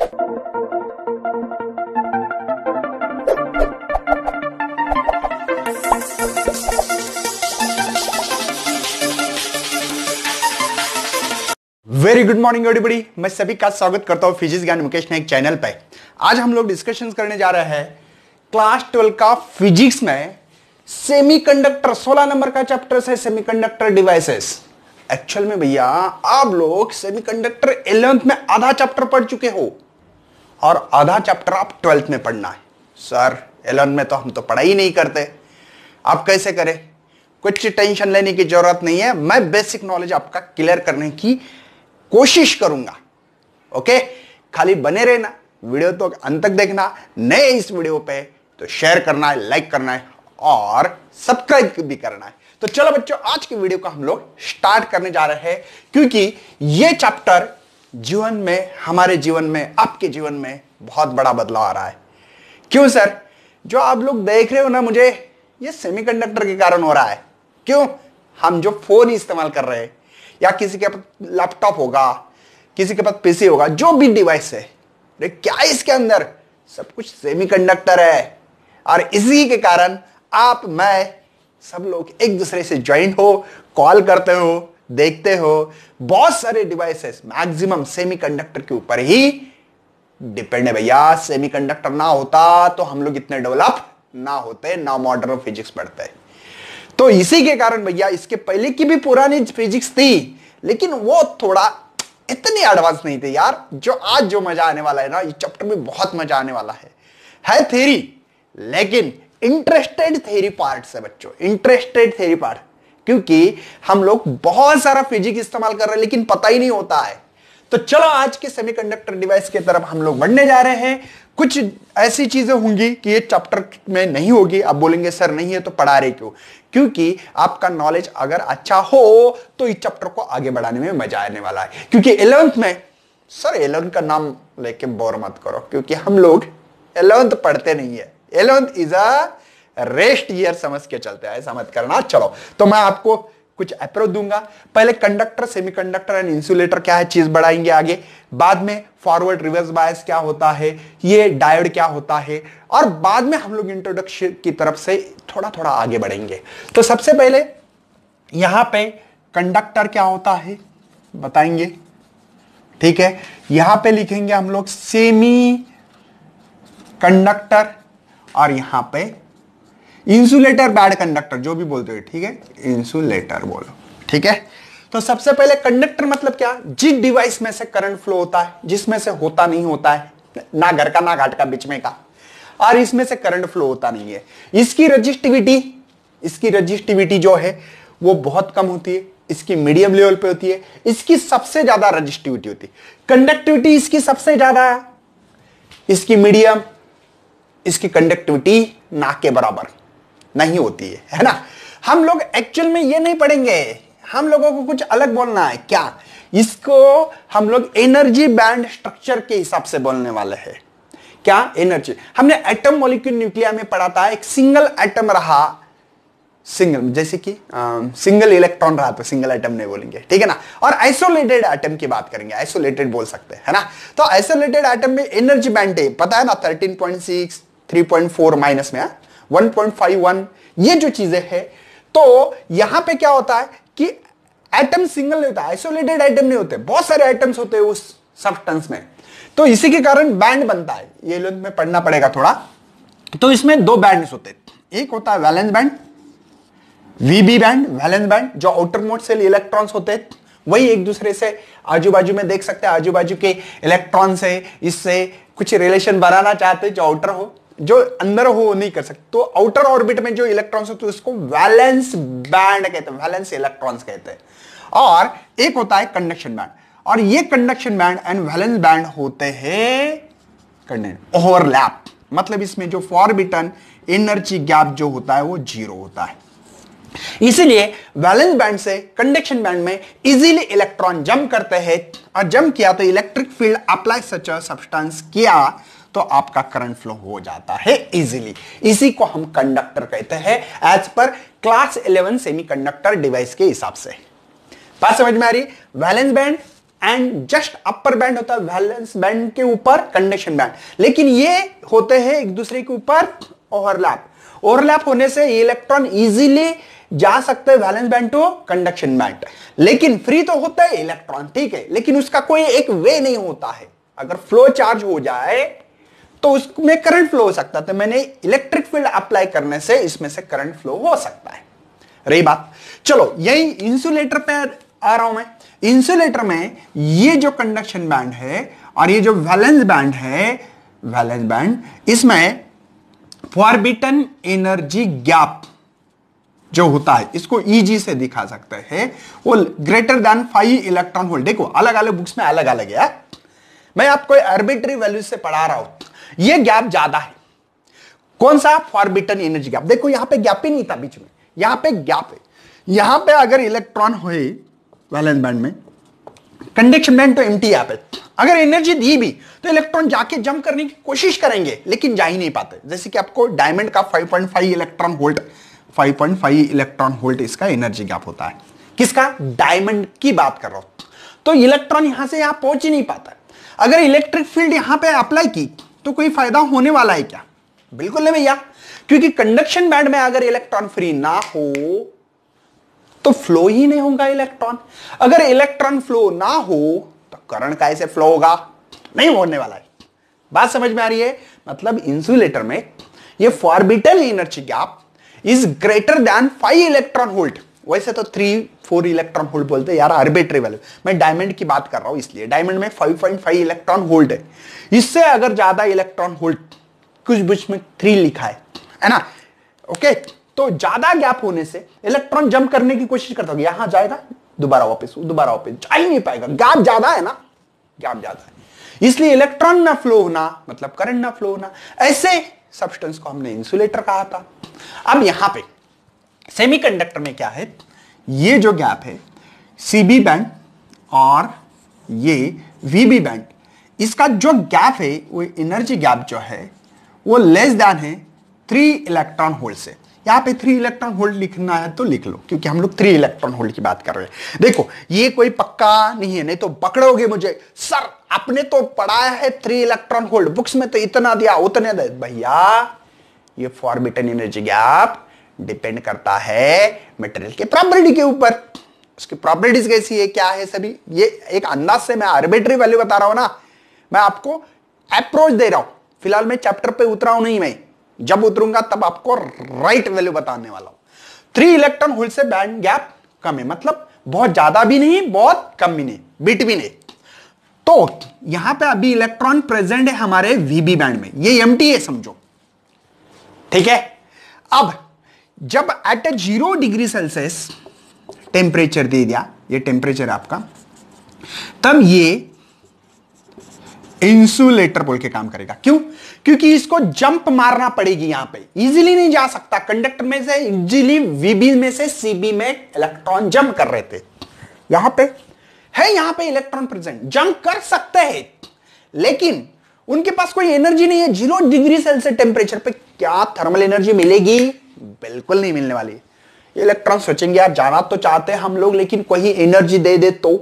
Very good morning everybody मैं सभी का स्वागत करता हूँ फिजिक्स ज्ञान मुकेश एक चैनल पे आज हम लोग डिस्कशन करने जा रहे हैं क्लास ट्वेल्व का फिजिक्स में सेमीकंडक्टर 16 नंबर का चैप्टर है सेमीकंडक्टर डिवाइसेस एक्चुअल में भैया आप लोग सेमीकंडक्टर कंडक्टर में आधा चैप्टर पढ़ चुके हो और आधा चैप्टर आप ट्वेल्थ में पढ़ना है सर एलेवन में तो हम तो पढ़ाई नहीं करते आप कैसे करें कुछ टेंशन लेने की जरूरत नहीं है मैं बेसिक नॉलेज आपका क्लियर करने की कोशिश करूंगा ओके खाली बने रहना वीडियो तो अंत तक देखना नए इस वीडियो पे तो शेयर करना है लाइक करना है और सब्सक्राइब भी करना है तो चलो बच्चों आज की वीडियो को हम लोग स्टार्ट करने जा रहे हैं क्योंकि ये चैप्टर जीवन में हमारे जीवन में आपके जीवन में बहुत बड़ा बदलाव आ रहा है क्यों सर जो आप लोग देख रहे हो ना मुझे ये सेमीकंडक्टर के कारण हो रहा है क्यों हम जो फोन इस्तेमाल कर रहे हैं या किसी के पास लैपटॉप होगा किसी के पास पीसी होगा जो भी डिवाइस है अरे क्या इसके अंदर सब कुछ सेमीकंडक्टर है और इसी के कारण आप मैं सब लोग एक दूसरे से ज्वाइंट हो कॉल करते हो देखते हो बहुत सारे डिवाइसेस मैक्सिमम सेमीकंडक्टर के ऊपर ही डिपेंड है भैया सेमीकंडक्टर ना होता तो हम लोग इतने डेवलप ना होते ना मॉडर्न फिजिक्स पढ़ते तो इसी के कारण भैया इसके पहले की भी पुरानी फिजिक्स थी लेकिन वो थोड़ा इतनी एडवांस नहीं थी यार जो आज जो मजा आने वाला है ना ये चैप्टर में बहुत मजा आने वाला है है थेरी लेकिन इंटरेस्टेड थेरी पार्ट है बच्चों इंटरेस्टेड थेरी पार्ट क्योंकि हम लोग बहुत सारा फिजिक्स इस्तेमाल कर रहे हैं लेकिन पता ही नहीं होता है तो चलो आज के सेमीकंडक्टर डिवाइस की तरफ हम लोग बढ़ने जा रहे हैं कुछ ऐसी चीजें होंगी कि ये चैप्टर में नहीं होगी आप बोलेंगे सर नहीं है तो पढ़ा रहे क्यों क्योंकि आपका नॉलेज अगर अच्छा हो तो इस चैप्टर को आगे बढ़ाने में मजा आने वाला है क्योंकि इलेवंथ में सर इलेवंथ का नाम लेके बोर मत करो क्योंकि हम लोग इलेवंथ पढ़ते नहीं है eleventh is a rest year समझ के चलते हैं ऐसा मत करना चलो तो मैं आपको कुछ अप्रोच दूंगा पहले कंडक्टर सेमीकंडक्टर एंड इंसुलेटर क्या है चीज बढ़ाएंगे आगे बाद में फॉरवर्ड रिवर्स बायस क्या होता है ये डायोड क्या होता है और बाद में हम लोग इंट्रोडक्शन की तरफ से थोड़ा थोड़ा आगे बढ़ेंगे तो सबसे पहले यहां पे कंडक्टर क्या होता है बताएंगे ठीक है यहां पे लिखेंगे हम लोग सेमी कंडक्टर और यहां पर इंसुलेटर बैड कंडक्टर जो भी बोलते हो ठीक है इंसुलेटर बोलो ठीक है तो सबसे पहले कंडक्टर मतलब क्या जिस डिवाइस में से करंट फ्लो होता है जिसमें से होता नहीं होता है ना घर का ना घाट का बीच में का और इसमें से करंट फ्लो होता नहीं है इसकी रजिस्टिविटी इसकी रजिस्टिविटी जो है वो बहुत कम होती है इसकी मीडियम लेवल पे होती है इसकी सबसे ज्यादा रजिस्टिविटी होती है कंडक्टिविटी इसकी सबसे ज्यादा है इसकी मीडियम इसकी कंडक्टिविटी ना के बराबर नहीं होती है है ना हम लोग एक्चुअल में ये नहीं पढ़ेंगे हम लोगों को कुछ अलग बोलना है क्या इसको हम लोग एनर्जी बैंड स्ट्रक्चर के हिसाब से बोलने वाले हैं क्या एनर्जी हमने एटम मॉलिक्यूल न्यूक्लिया में पढ़ा था एक सिंगल एटम रहा सिंगल जैसे कि सिंगल इलेक्ट्रॉन रहा तो सिंगल एटम नहीं बोलेंगे ठीक है ना और आइसोलेटेड एटम की बात करेंगे आइसोलेटेड बोल सकते हैं ना तो आइसोलेटेड एटम में एनर्जी बैंड है पता है ना 13.6 3.4 माइनस में है? हाँ? 1.51 ये जो चीजें हैं तो यहां पे क्या होता है कि एटम सिंगल नहीं होता आइसोलेटेड आइटम नहीं होते बहुत सारे आइटम्स होते हैं उस सब्सटेंस में तो इसी के कारण बैंड बनता है ये लोग में पढ़ना पड़ेगा थोड़ा तो इसमें दो बैंड होते एक होता है valence band VB band valence band जो आउटर मोड से इलेक्ट्रॉन्स होते वही एक दूसरे से आजू बाजू में देख सकते हैं आजू बाजू के इलेक्ट्रॉन से इससे कुछ रिलेशन बनाना चाहते जो आउटर हो जो अंदर हो नहीं कर सकते तो आउटर ऑर्बिट में जो इलेक्ट्रॉन्स होते हैं उसको वैलेंस बैंड कहते हैं वैलेंस इलेक्ट्रॉन्स कहते हैं और एक होता है कंडक्शन बैंड और ये conduction band and valence band होते हैं ओवरलैप मतलब इसमें जो फॉरबिटन एनर्जी गैप जो होता है वो जीरो होता है इसीलिए वैलेंस बैंड से कंडक्शन बैंड में इजीली इलेक्ट्रॉन जंप करते हैं और जंप किया तो electric field apply such substance किया तो आपका करंट फ्लो हो जाता है इजीली इसी को हम कंडक्टर कहते हैं as per class 11 semiconductor device के हिसाब से बात समझ में आ रही valence band and just upper band होता है वैलेंस बैंड के ऊपर कंडक्शन बैंड लेकिन ये होते हैं एक दूसरे के ऊपर ओवरलैप ओवरलैप होने से इलेक्ट्रॉन इजीली जा सकते हैं valence band to conduction band लेकिन फ्री तो होता है इलेक्ट्रॉन ठीक है लेकिन उसका कोई एक वे नहीं होता है अगर फ्लो चार्ज हो जाए तो उसमें करंट फ्लो हो सकता है तो मैंने इलेक्ट्रिक फील्ड अप्लाई करने से इसमें से करंट फ्लो हो सकता है रही बात चलो यही इंसुलेटर पे आ रहा हूं मैं इंसुलेटर में ये जो कंडक्शन बैंड है और ये जो वैलेंस बैंड है वैलेंस बैंड इसमें फॉरबिटन एनर्जी गैप जो होता है इसको ईजी से दिखा सकते हैं वो greater than five electron hole देखो अलग अलग बुक्स में अलग अलग है मैं आपको आर्बिट्री वैल्यू से पढ़ा रहा हूं ये गैप ज्यादा है कौन सा फॉरबिटन एनर्जी गैप देखो यहां पे गैप ही नहीं था बीच में यहां पे गैप है यहां पे अगर इलेक्ट्रॉन हुए वैलेंस बैंड में कंडक्शन बैंड तो एम टी है अगर एनर्जी दी भी तो इलेक्ट्रॉन जाके जंप करने की कोशिश करेंगे लेकिन जा ही नहीं पाते जैसे कि आपको डायमंड का 5.5 इलेक्ट्रॉन होल्ट 5.5 इलेक्ट्रॉन होल्ट इसका एनर्जी गैप होता है किसका डायमंड की बात कर रहा हूं तो इलेक्ट्रॉन यहां से यहां पहुंच ही नहीं पाता अगर इलेक्ट्रिक फील्ड यहां पे अप्लाई की तो कोई फायदा होने वाला है क्या बिल्कुल नहीं भैया क्योंकि कंडक्शन बैंड में अगर इलेक्ट्रॉन फ्री ना हो तो फ्लो ही नहीं होगा इलेक्ट्रॉन अगर इलेक्ट्रॉन फ्लो ना हो तो करंट कैसे फ्लो होगा नहीं होने वाला है बात समझ में आ रही है मतलब इंसुलेटर में ये forbidden energy gap is greater than five electron volt वैसे तो थ्री फोर इलेक्ट्रॉन होल्ड बोलते हैं यार आर्बिट्री वैल्यू मैं डायमंड की बात कर रहा हूं इसलिए डायमंड में five point five electron volt है इससे अगर ज्यादा इलेक्ट्रॉन होल्ड कुछ बीच में थ्री लिखा है है ना ओके तो ज्यादा गैप होने से इलेक्ट्रॉन जंप करने की कोशिश करता होगा यहां जाएगा दोबारा वापिस दोबारा वापिस जा ही नहीं पाएगा गैप ज्यादा है ना गैप ज्यादा है इसलिए इलेक्ट्रॉन ना फ्लो होना मतलब करंट ना फ्लो होना ऐसे सब्सटेंस को हमने इंसुलेटर कहा था अब यहां पर सेमीकंडक्टर में क्या है ये जो गैप है सीबी बैंड और ये वीबी बैंड इसका जो गैप है वो एनर्जी गैप जो है वो लेस देन है थ्री इलेक्ट्रॉन होल्ड से यहां पे थ्री इलेक्ट्रॉन होल्ड लिखना है तो लिख लो क्योंकि हम लोग थ्री इलेक्ट्रॉन होल्ड की बात कर रहे हैं देखो ये कोई पक्का नहीं है नहीं तो पकड़ोगे मुझे सर आपने तो पढ़ाया है थ्री इलेक्ट्रॉन होल्ड बुक्स में तो इतना दिया उतने भैया ये फॉर्मिटन एनर्जी गैप डिपेंड करता है मटेरियल के प्रॉपर्टी के ऊपर उसकी प्रॉपर्टीज कैसी है क्या है सभी ये एक अंदाज से मैं आर्बिट्री वैल्यू बता रहा हूं ना मैं आपको अप्रोच दे रहा हूं फिलहाल मैं चैप्टर पे उतरा हूं नहीं मैं जब उतरूंगा तब आपको राइट वैल्यू बताने वाला हूं थ्री इलेक्ट्रॉन होल से बैंड गैप कम है मतलब बहुत ज्यादा भी नहीं बहुत कम भी नहीं बिट भी नहीं तो यहां पे अभी इलेक्ट्रॉन प्रेजेंट है हमारे वीबी बैंड में ये एमटी है समझो ठीक है अब जब at a zero degree Celsius temperature दे दिया ये टेम्परेचर आपका तब ये इंसुलेटर बोल के काम करेगा क्यों क्योंकि इसको जंप मारना पड़ेगी यहां पे इजीली नहीं जा सकता कंडक्टर में से इजीली वीबी में से सीबी में इलेक्ट्रॉन जंप कर रहे थे यहां पे है यहां पे इलेक्ट्रॉन प्रेजेंट जंप कर सकते हैं लेकिन उनके पास कोई एनर्जी नहीं है जीरो डिग्री सेल्सियस टेम्परेचर पे क्या थर्मल एनर्जी मिलेगी बिल्कुल नहीं मिलने वाली इलेक्ट्रॉन सोचेंगे यार जाना तो चाहते हैं हम लोग लेकिन कोई एनर्जी दे दे तो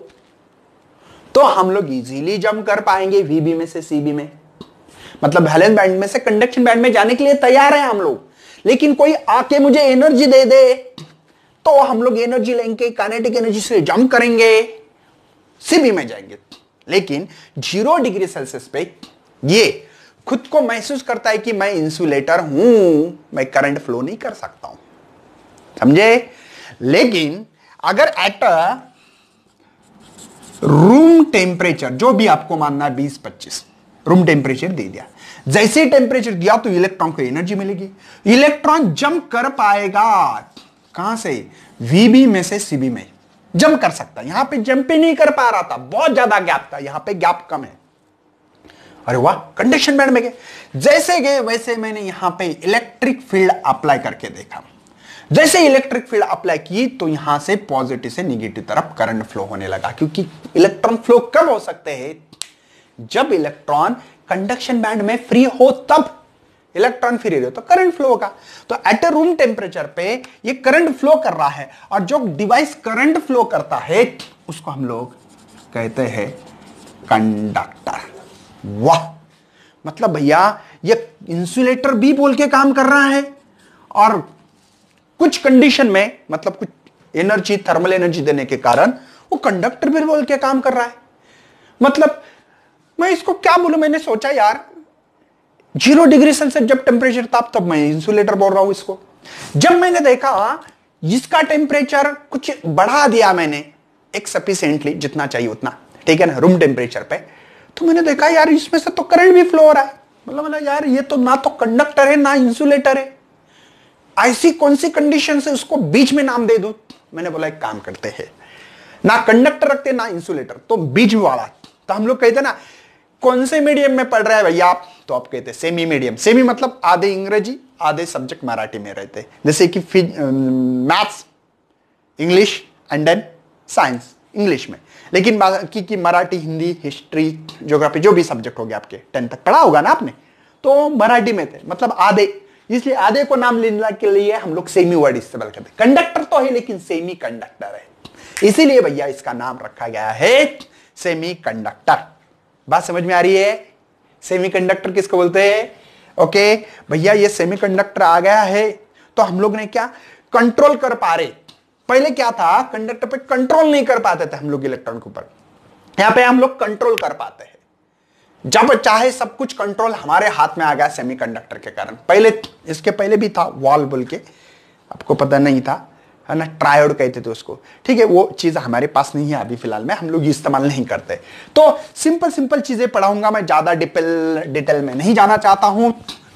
तो हम लोग इजीली जम कर पाएंगे वीबी में से सीबी में मतलब वैलेंस बैंड में से कंडक्शन बैंड में जाने के लिए तैयार है हम लोग लेकिन कोई आके मुझे एनर्जी दे दे तो हम लोग एनर्जी लेंगे कानेटिक एनर्जी से जम करेंगे सीबी में जाएंगे लेकिन जीरो डिग्री सेल्सियस पे ये खुद को महसूस करता है कि मैं इंसुलेटर हूं मैं करंट फ्लो नहीं कर सकता हूं समझे लेकिन अगर एट रूम टेम्परेचर जो भी आपको मानना है बीस पच्चीस रूम टेम्परेचर दे दिया जैसे टेम्परेचर दिया तो इलेक्ट्रॉन को एनर्जी मिलेगी इलेक्ट्रॉन जंप कर पाएगा कहां से वीबी में से सीबी में जंप कर सकता यहां पे जंप ही नहीं कर पा रहा था बहुत ज्यादा गैप था यहां पे गैप कम है अरे वाह कंडीशन बैंड में गए जैसे गए वैसे मैंने यहां पे इलेक्ट्रिक फील्ड अप्लाई करके देखा जैसे इलेक्ट्रिक फील्ड अप्लाई की तो यहां से पॉजिटिव से निगेटिव तरफ करंट फ्लो होने लगा क्योंकि इलेक्ट्रॉन फ्लो कब हो सकते हैं जब इलेक्ट्रॉन कंडक्शन बैंड में फ्री हो तब इलेक्ट्रॉन फ्री रहे तो करंट फ्लो होगा तो एट ए रूम टेम्परेचर पे ये करंट फ्लो कर रहा है और जो डिवाइस करंट फ्लो करता है उसको हम लोग कहते हैं कंडक्टर वाह मतलब भैया ये इंसुलेटर भी बोल के काम कर रहा है और कुछ कंडीशन में मतलब कुछ एनर्जी थर्मल एनर्जी देने के कारण वो कंडक्टर भी बोल के काम कर रहा है मतलब मैं इसको क्या बोलू मैंने सोचा यार जीरो डिग्री सेल्सियस जब टेम्परेचर था तब मैं इंसुलेटर बोल रहा हूं इसको जब मैंने देखा इसका टेम्परेचर कुछ बढ़ा दिया मैंने एक सफिशियंटली जितना चाहिए उतना ठीक है ना रूम टेम्परेचर पे तो मैंने देखा यार इसमें से तो करंट भी फ्लो हो रहा है मतलब मतलब यार ये तो ना तो कंडक्टर है ना इंसुलेटर है ऐसी कौन सी कंडीशन से उसको बीच में नाम दे दो मैंने बोला एक काम करते हैं ना कंडक्टर रखते ना इंसुलेटर तो बीच वाला तो हम लोग कहते ना कौन से मीडियम में पढ़ रहा है भैया आप तो आप कहते सेमी मीडियम सेमी मतलब आधे इंग्रेजी आधे सब्जेक्ट मराठी में रहते जैसे कि maths English and then science English में लेकिन बाकी की मराठी हिंदी हिस्ट्री ज्योग्राफी जो भी सब्जेक्ट हो गया आपके टेंथ तक पढ़ा होगा ना आपने तो मराठी में थे मतलब आधे इसलिए आधे को नाम लेने के लिए हम लोग सेमी वर्ड इस्तेमाल करते हैं कंडक्टर तो है लेकिन सेमी कंडक्टर है इसीलिए भैया इसका नाम रखा गया है सेमी कंडक्टर बात समझ में आ रही है सेमी कंडक्टर किसको बोलते हैं ओके भैया ये सेमी कंडक्टर आ गया है तो हम लोग ने क्या कंट्रोल कर पा रहे पहले क्या था कंडक्टर पे कंट्रोल नहीं कर पाते थे हम लोग इलेक्ट्रॉन के ऊपर यहां पे हम लोग कंट्रोल कर पाते हैं जब चाहे सब कुछ कंट्रोल हमारे हाथ में आ गया सेमीकंडक्टर के कारण पहले इसके पहले भी था वॉल बोल के आपको पता नहीं था है ना ट्रायोड कहते थे उसको ठीक है वो चीज़ हमारे पास नहीं है अभी फिलहाल में हम लोग इस्तेमाल नहीं करते तो सिंपल सिंपल चीज़ें पढ़ाऊंगा मैं ज़्यादा डिटेल डिटेल में नहीं जाना चाहता हूं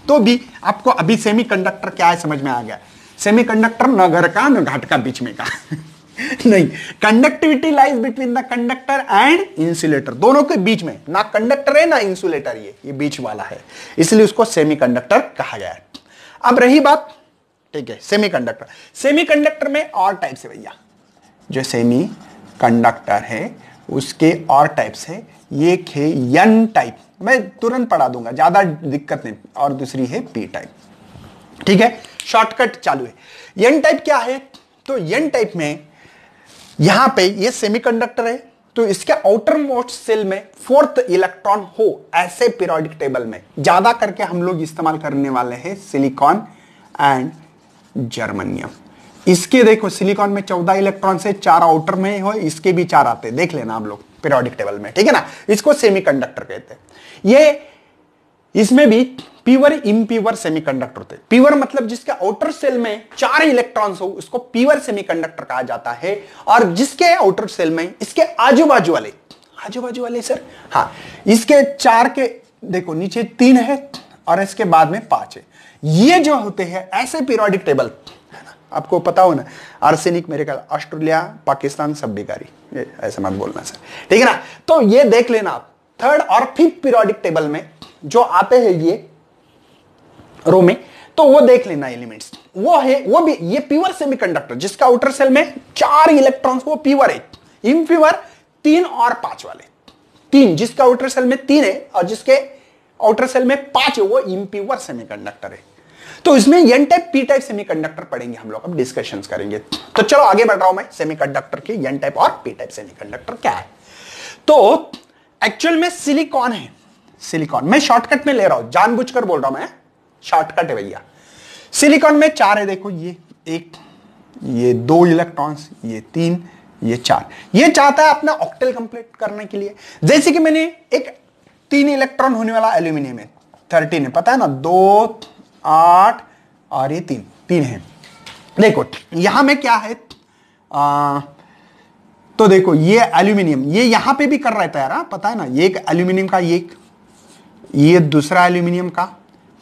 तो भी आपको अभी कंडक्टर क्या है समझ में आ गया सेमीकंडक्टर न घर का न घाट का बीच में का नहीं conductivity lies between the conductor and insulator दोनों के बीच में ना कंडक्टर है ना इंसुलेटर ये ये बीच वाला है इसलिए उसको सेमीकंडक्टर कहा गया अब रही बात ठीक है सेमीकंडक्टर सेमीकंडक्टर में और टाइप्स है भैया जो सेमी कंडक्टर है उसके और टाइप्स है ये खे यन टाइप मैं तुरंत पढ़ा दूंगा ज्यादा दिक्कत नहीं और दूसरी है पी टाइप ठीक है शॉर्टकट चालू है एन टाइप क्या है तो एन टाइप में यहां पे ये सेमीकंडक्टर है तो इसके आउटर मोस्ट सेल में फोर्थ इलेक्ट्रॉन हो ऐसे पीरियोडिक टेबल में ज्यादा करके हम लोग इस्तेमाल करने वाले हैं सिलिकॉन एंड जर्मनियम इसके देखो सिलिकॉन में चौदह इलेक्ट्रॉन से चार आउटर में हो इसके भी चार आते देख लेना हम लोग पीरियोडिक टेबल में ठीक है ना इसको सेमीकंडक्टर कहते हैं ये इसमें भी पीवर इम्पीवर सेमीकंडक्टर होते हैं पीवर मतलब जिसके आउटर सेल में चार इलेक्ट्रॉन्स हो उसको पीवर सेमीकंडक्टर कहा जाता है और जिसके आउटर सेल में इसके आजू बाजू वाले आजू बाजू वाले सर हाँ इसके चार के देखो नीचे तीन है और इसके बाद में पांच है ये जो होते हैं ऐसे पीरियोडिक टेबल आपको पता हो ना आर्सेनिक मेरे ख्याल ऑस्ट्रेलिया पाकिस्तान सब बिगारी ऐसे मत बोलना सर ठीक है ना तो ये देख लेना आप थर्ड और फिफ्थ पीरियोडिक टेबल में जो आते हैं ये रो में तो वो देख लेना एलिमेंट्स वो है वो भी ये सेमी कंडक्टर जिसका आउटर सेल में चार इलेक्ट्रॉन वो प्योर है इम्प्योर तीन और पांच वाले तीन जिसका आउटर सेल में तीन है और जिसके आउटर सेल में पांच है वो सेमी कंडक्टर है तो इसमें N type P type semiconductor पढ़ेंगे हम लोग अब डिस्कशंस करेंगे तो चलो आगे बढ़ रहा हूं मैं सेमीकंडक्टर की एन टाइप और पी टाइप सेमीकंडक्टर क्या है तो एक्चुअल में सिलिकॉन है सिलिकॉन मैं शॉर्टकट में ले रहा हूं जानबूझकर बोल रहा हूं मैं शॉर्टकट है भैया सिलिकॉन में चार है देखो ये एक ये दो इलेक्ट्रॉन्स ये तीन ये चार ये चाहता है अपना ऑक्टेल कंप्लीट करने के लिए जैसे कि मैंने एक तीन इलेक्ट्रॉन होने वाला एल्यूमिनियम है थर्टीन है पता है ना दो आठ और ये तीन तीन है देखो यहां में क्या है आ, तो देखो ये एल्यूमिनियम ये यहां पे भी कर रहा है तैयार हाँ? पता है ना ये एक एल्यूमिनियम का ये एक ये दूसरा एल्यूमिनियम का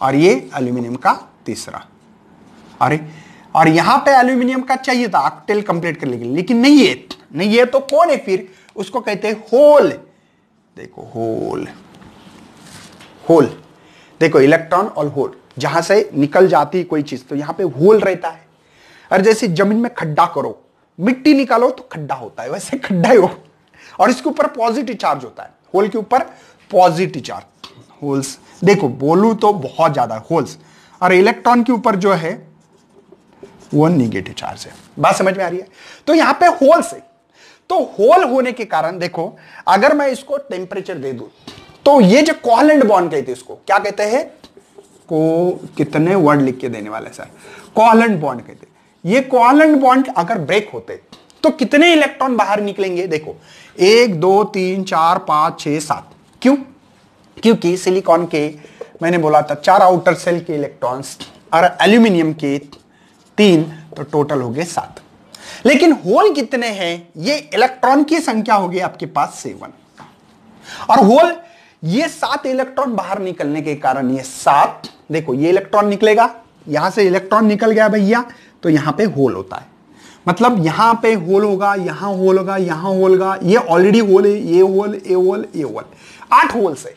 और ये एल्यूमिनियम का तीसरा अरे और यहां पे एल्यूमिनियम का चाहिए था ऑक्टेल कंप्लीट करने के लिए लेकिन नहीं है नहीं ये तो कौन है फिर उसको कहते हैं होल देखो होल होल देखो इलेक्ट्रॉन और होल जहां से निकल जाती है कोई चीज तो यहां पे होल रहता है और जैसे जमीन में खड्डा करो मिट्टी निकालो तो खड्डा होता है वैसे खड्डा ही हो और इसके ऊपर पॉजिटिव चार्ज होता है होल के ऊपर पॉजिटिव चार्ज होल्स देखो बोलू तो बहुत ज़्यादा होल्स और इलेक्ट्रॉन के ऊपर जो है वो निगेटिव चार्ज है बात समझ में आ रही है तो यहां पे होल्स है तो होल होने के कारण देखो अगर मैं इसको टेम्परेचर दे दू तो ये जो कोहलेंट बॉन्ड कहते इसको क्या कहते हैं को कितने वर्ड लिख के देने वाले सर कोहलेंट बॉन्ड कहते हैं ये कोहलेंट बॉन्ड अगर ब्रेक होते तो कितने इलेक्ट्रॉन बाहर निकलेंगे देखो एक दो तीन चार पांच छह सात क्यों क्योंकि सिलिकॉन के मैंने बोला था चार आउटर सेल के इलेक्ट्रॉन्स और एल्यूमिनियम के तीन तो टोटल हो गए सात लेकिन होल कितने हैं ये इलेक्ट्रॉन की संख्या होगी आपके पास सेवन और होल ये सात इलेक्ट्रॉन बाहर निकलने के कारण ये सात देखो ये इलेक्ट्रॉन निकलेगा यहां से इलेक्ट्रॉन निकल गया भैया तो यहां पे होल होता है मतलब यहां पे होल होगा यहां होल होगा यहां होल होगा ये ऑलरेडी होल है ये hole a hole a hole आठ होल्स है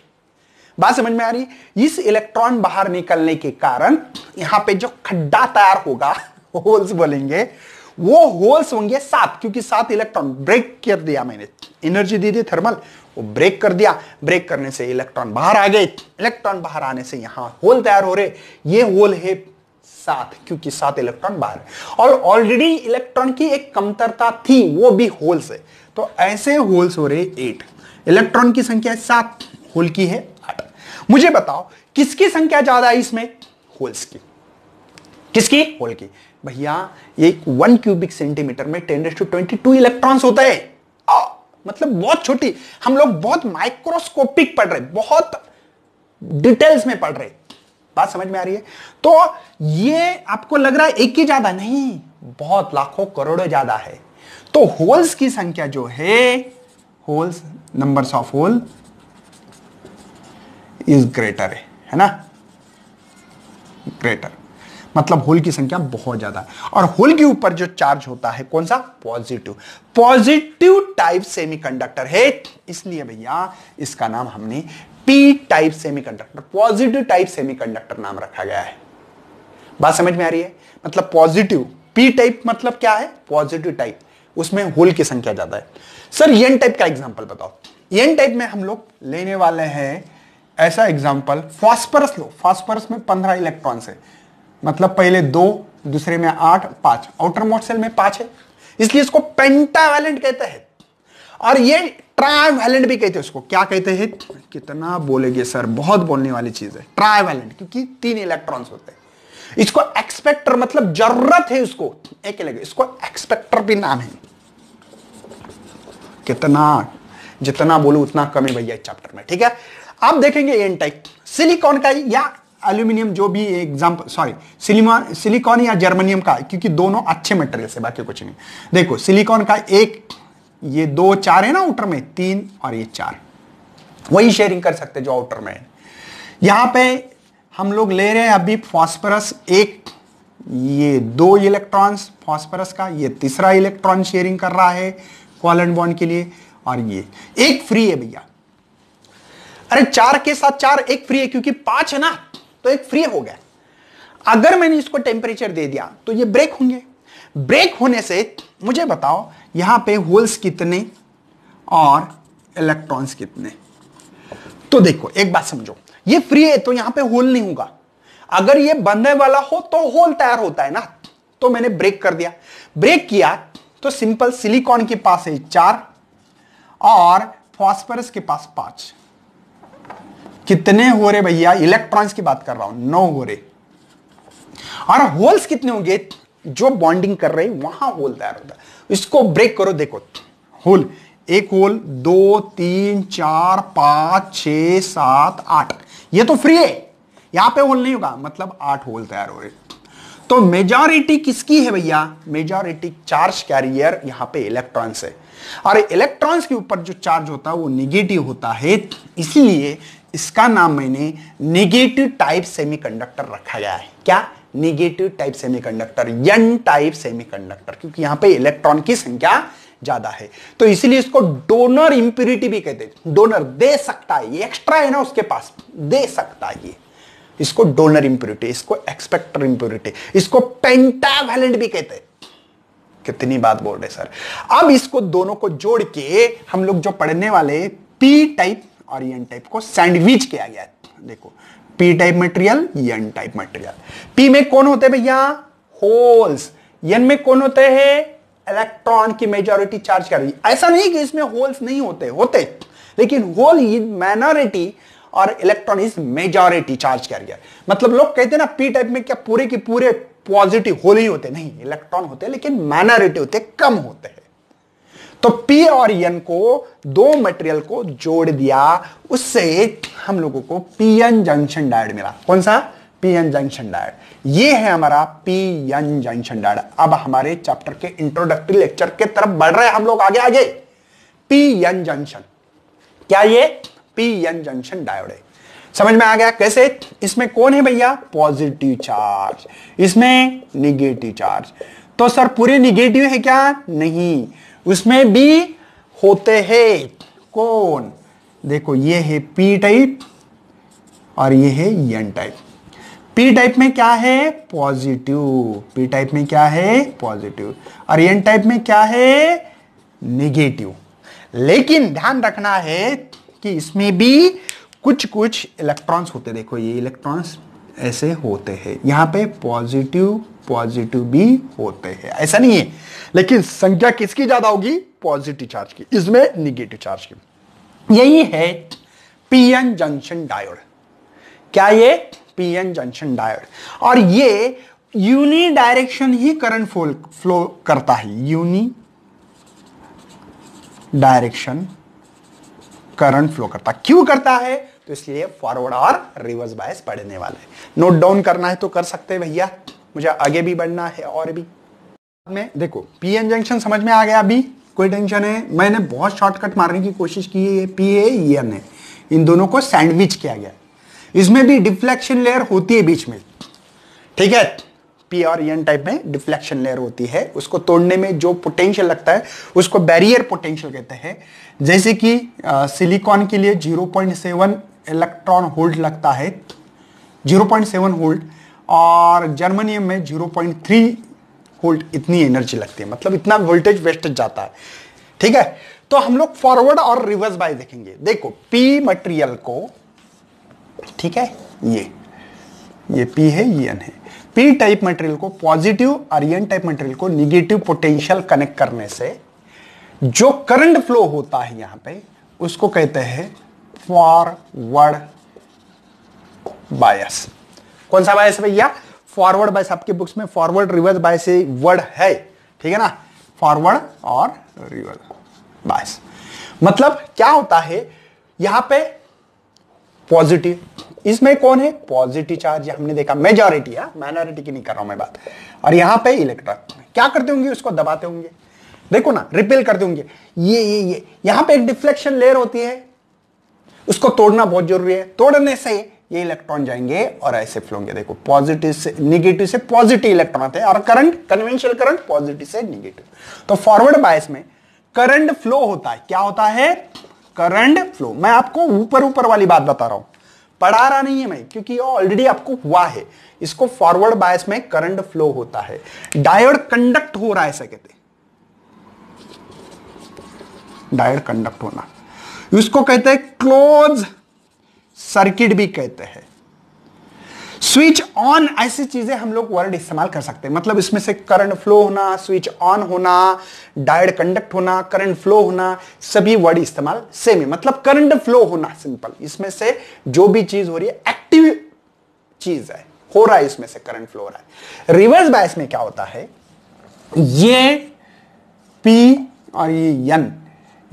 बात समझ में आ रही है इस इलेक्ट्रॉन बाहर निकलने के कारण यहां पे जो खड्डा तैयार होगा होल्स बोलेंगे वो होल्स होंगे सात क्योंकि सात इलेक्ट्रॉन ब्रेक कर दिया मैंने एनर्जी दी थी थर्मल वो ब्रेक कर दिया ब्रेक करने से इलेक्ट्रॉन बाहर आ गए इलेक्ट्रॉन बाहर आने से यहां होल तैयार हो रहे ये होल है सात क्योंकि सात इलेक्ट्रॉन बाहर और ऑलरेडी इलेक्ट्रॉन की एक कमतरता थी वो भी होल्स है तो ऐसे होल्स हो रहे एट इलेक्ट्रॉन की संख्या सात होल की है मुझे बताओ किसकी संख्या ज्यादा है इसमें होल्स की किसकी होल की भैया ये वन क्यूबिक सेंटीमीटर में ten to twenty two electron होता है आ, मतलब बहुत छोटी हम लोग बहुत माइक्रोस्कोपिक पढ़ रहे बहुत डिटेल्स में पढ़ रहे बात समझ में आ रही है तो ये आपको लग रहा है एक ही ज्यादा नहीं बहुत लाखों करोड़ों ज्यादा है तो होल्स की संख्या जो है holes numbers of hole is greater है है ना ग्रेटर मतलब होल की संख्या बहुत ज्यादा है और होल के ऊपर जो चार्ज होता है कौन सा पॉजिटिव पॉजिटिव टाइप सेमीकंडक्टर है इसलिए भैया इसका नाम हमने P type semiconductor positive type semiconductor नाम रखा गया है बात समझ में आ रही है मतलब पॉजिटिव पी टाइप मतलब क्या है पॉजिटिव टाइप उसमें होल की संख्या ज्यादा है सर एन टाइप का एग्जाम्पल बताओ एन टाइप में हम लोग लेने वाले हैं ऐसा एग्जाम्पल फॉस्परस लो फॉस्परस में पंद्रह इलेक्ट्रॉन है मतलब पहले दो दूसरे में आठ पांच आउटर मोटसेल में पांच है इसलिए इसको पेंटावैलेंट कहते हैं और ये ट्राइवैलेंट भी कहते हैं उसको क्या कहते हैं कितना बोलेंगे सर बहुत बोलने वाली चीज है ट्राइवैलेंट क्योंकि तीन इलेक्ट्रॉन्स होते हैं इसको एक्सपेक्टर मतलब जरूरत है उसको एक लगे इसको एक्सपेक्टर भी नाम है कितना जितना बोलू उतना कमी भैया इस चैप्टर में ठीक है आप देखेंगे एन टाइप सिलिकॉन का या एल्यूमिनियम जो भी एग्जाम्पल सॉरी सिलिकॉन या जर्मनियम का क्योंकि दोनों अच्छे मटेरियल है बाकी कुछ नहीं देखो सिलिकॉन का एक ये दो चार है ना आउटर में तीन और ये चार वही शेयरिंग कर सकते जो आउटर में है यहां पे हम लोग ले रहे हैं अभी फास्फोरस एक ये दो इलेक्ट्रॉन्स फॉस्फरस का ये तीसरा इलेक्ट्रॉन शेयरिंग कर रहा है क्वालन बॉन्ड के लिए और ये एक फ्री है भैया अरे चार के साथ चार एक फ्री है क्योंकि पांच है ना तो एक फ्री हो गया अगर मैंने इसको टेम्परेचर दे दिया तो ये ब्रेक होंगे ब्रेक होने से मुझे बताओ यहां पे होल्स कितने और इलेक्ट्रॉन्स कितने तो देखो एक बात समझो ये फ्री है तो यहां पे होल नहीं होगा अगर ये बनने वाला हो तो होल तैयार होता है ना तो मैंने ब्रेक कर दिया ब्रेक किया तो सिंपल सिलिकॉन के पास है चार और फॉस्फरस के पास पांच कितने हो रहे भैया इलेक्ट्रॉन्स की बात कर रहा हूं नौ हो रहे और होल्स कितने होंगे जो बॉन्डिंग कर रहे वहां होल तैयार होता है इसको ब्रेक करो देखो होल एक होल दो तीन चार पांच छ सात आठ ये तो फ्री है यहां पे होल नहीं होगा मतलब आठ होल तैयार हो रहे तो मेजॉरिटी किसकी है भैया मेजॉरिटी चार्ज कैरियर यहां पे इलेक्ट्रॉन्स है और इलेक्ट्रॉन्स के ऊपर जो चार्ज होता है वो निगेटिव होता है इसलिए इसका नाम मैंने निगेटिव टाइप सेमीकंडक्टर रखा गया है क्या negative type semiconductor N type semiconductor क्योंकि यहां पे इलेक्ट्रॉन की संख्या ज्यादा है तो इसलिए इसको डोनर इंप्यूरिटी भी कहते हैं डोनर दे सकता है ये एक्स्ट्रा है ना उसके पास दे सकता है ये इसको डोनर इंप्यूरिटी इसको एक्सपेक्टर इंप्यूरिटी इसको पेंटावैलेंट भी कहते हैं कितनी बात बोल रहे सर अब इसको दोनों को जोड़ के हम लोग जो पढ़ने वाले पी टाइप और एन टाइप को सैंडविच किया गया है देखो P type material N type material P में कौन होते हैं भैया होल्स एन में कौन होते हैं इलेक्ट्रॉन की मेजोरिटी चार्ज कर रही ऐसा नहीं कि इसमें होल्स नहीं होते होते लेकिन होल माइनॉरिटी और इलेक्ट्रॉन इज मेजोरिटी चार्ज कर गया मतलब लोग कहते हैं ना पी टाइप में क्या पूरे के पूरे पॉजिटिव होल ही होते नहीं इलेक्ट्रॉन होते लेकिन माइनॉरिटी होते कम होते हैं तो पी और एन को दो मटेरियल को जोड़ दिया उससे हम लोगों को एन जंक्शन डायड मिला कौन सा एन जंक्शन डायड ये है हमारा एन जंक्शन डायड अब हमारे चैप्टर के इंट्रोडक्टरी लेक्चर के तरफ बढ़ रहे हैं हम लोग आगे आगे एन जंक्शन क्या ये एन जंक्शन डायोड है समझ में आ गया कैसे इसमें कौन है भैया पॉजिटिव चार्ज इसमें निगेटिव चार्ज तो सर पूरे निगेटिव है क्या नहीं उसमें भी होते हैं कौन देखो ये है पी टाइप और ये है एन टाइप पी टाइप में क्या है पॉजिटिव पी टाइप में क्या है पॉजिटिव और एन टाइप में क्या है नेगेटिव लेकिन ध्यान रखना है कि इसमें भी कुछ कुछ इलेक्ट्रॉन्स होते देखो ये इलेक्ट्रॉन्स ऐसे होते हैं यहां पे पॉजिटिव पॉजिटिव भी होते हैं ऐसा नहीं है लेकिन संख्या किसकी ज्यादा होगी पॉजिटिव चार्ज की इसमें निगेटिव चार्ज की यही है पीएन जंक्शन डायोड क्या ये पीएन जंक्शन डायोड और ये यूनि डायरेक्शन ही करंट फ्लो करता है यूनि डायरेक्शन करंट फ्लो करता क्यों करता है तो इसलिए फॉरवर्ड और रिवर्स बायस पढ़ने वाले नोट डाउन करना है तो कर सकते हैं भैया मुझे आगे भी बढ़ना है और भी मैं देखो पी एन जंक्शन समझ में आ गया अभी कोई टेंशन है मैंने बहुत शॉर्टकट मारने की कोशिश की है पी ए एन है इन दोनों को सैंडविच किया गया इसमें भी डिफ्लेक्शन लेयर होती है बीच में ठीक है पी और एन टाइप में डिफ्लेक्शन लेयर होती है उसको तोड़ने में जो पोटेंशियल लगता है उसको बैरियर पोटेंशियल कहते हैं जैसे कि सिलिकॉन के लिए 0.7 इलेक्ट्रॉन होल्ड लगता है 0.7 होल्ड और जर्मनियम में 0.3 वोल्ट इतनी एनर्जी लगती है मतलब इतना वोल्टेज वेस्टेज जाता है ठीक है तो हम लोग फॉरवर्ड और रिवर्स बाय देखेंगे देखो पी मटेरियल को ठीक है ये ये पी है ये एन है पी टाइप मटेरियल को पॉजिटिव और एन टाइप मटेरियल को निगेटिव पोटेंशियल कनेक्ट करने से जो करंट फ्लो होता है यहां पे उसको कहते हैं फॉरवर्ड बायस कौन सा बायस भैया फॉरवर्ड बायस आपके बुक्स में फॉरवर्ड रिवर्स बायस वर्ड है ठीक है ना फॉरवर्ड और रिवर्स बायस मतलब क्या होता है यहां पे पॉजिटिव इसमें कौन है पॉजिटिव चार्ज हमने देखा मेजोरिटी है माइनॉरिटी की नहीं कर रहा हूं मैं बात और यहां पे इलेक्ट्रॉन क्या करते होंगे उसको दबाते होंगे देखो ना रिपेल करते होंगे ये ये ये यहां पे एक डिफ्लेक्शन लेयर होती है उसको तोड़ना बहुत जरूरी है तोड़ने से ये इलेक्ट्रॉन जाएंगे और ऐसे फ्लो होंगे देखो पॉजिटिव से निगेटिव से पॉजिटिव इलेक्ट्रॉन आते हैं और करंट कन्वेंशनल करंट पॉजिटिव से निगेटिव तो फॉरवर्ड बायस में करंट फ्लो होता है क्या होता है करंट फ्लो मैं आपको ऊपर ऊपर वाली बात बता रहा हूं पढ़ा रहा नहीं है मैं क्योंकि ऑलरेडी आपको हुआ है इसको फॉरवर्ड बायस में करंट फ्लो होता है डायोड कंडक्ट हो रहा है ऐसा कहते डायोड कंडक्ट होना इसको कहते हैं क्लोज सर्किट भी कहते हैं स्विच ऑन ऐसी चीजें हम लोग वर्ड इस्तेमाल कर सकते हैं मतलब इसमें से करंट फ्लो होना स्विच ऑन होना डायड कंडक्ट होना करंट फ्लो होना सभी वर्ड इस्तेमाल सेम है मतलब करंट फ्लो होना सिंपल इसमें से जो भी चीज हो रही है एक्टिव चीज है हो रहा है इसमें से करंट फ्लो हो रहा है रिवर्स बायस में क्या होता है ये पी और ये यन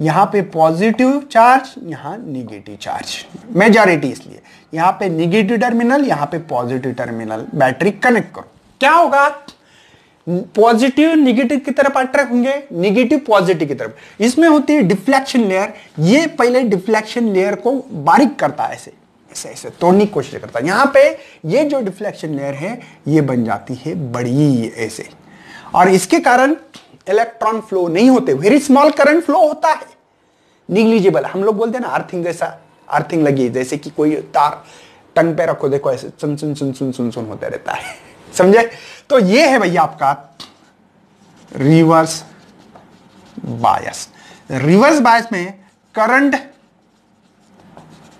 यहाँ पे पॉजिटिव चार्ज यहाँ निगेटिव चार्ज मेजॉरिटी इसलिए यहाँ पे निगेटिव टर्मिनल यहाँ पे पॉजिटिव टर्मिनल बैटरी कनेक्ट करो क्या होगा पॉजिटिव निगेटिव की तरफ अट्रैक्ट होंगे निगेटिव पॉजिटिव की तरफ इसमें होती है डिफ्लेक्शन लेयर ये पहले डिफ्लेक्शन लेयर को बारीक करता है ऐसे ऐसे ऐसे तोड़ने की कोशिश करता है यहाँ पे ये जो डिफ्लेक्शन लेयर है ये बन जाती है बड़ी ऐसे और इसके कारण इलेक्ट्रॉन फ्लो नहीं होते वेरी स्मॉल करंट फ्लो होता है निग्लिजिबल हम लोग बोलते हैं ना अर्थिंग जैसा अर्थिंग लगी जैसे कि कोई तार टंग पे रखो देखो ऐसे सुन सुन सुन सुन सुन सुन होता रहता है समझे तो ये है भैया आपका रिवर्स बायस रिवर्स बायस में current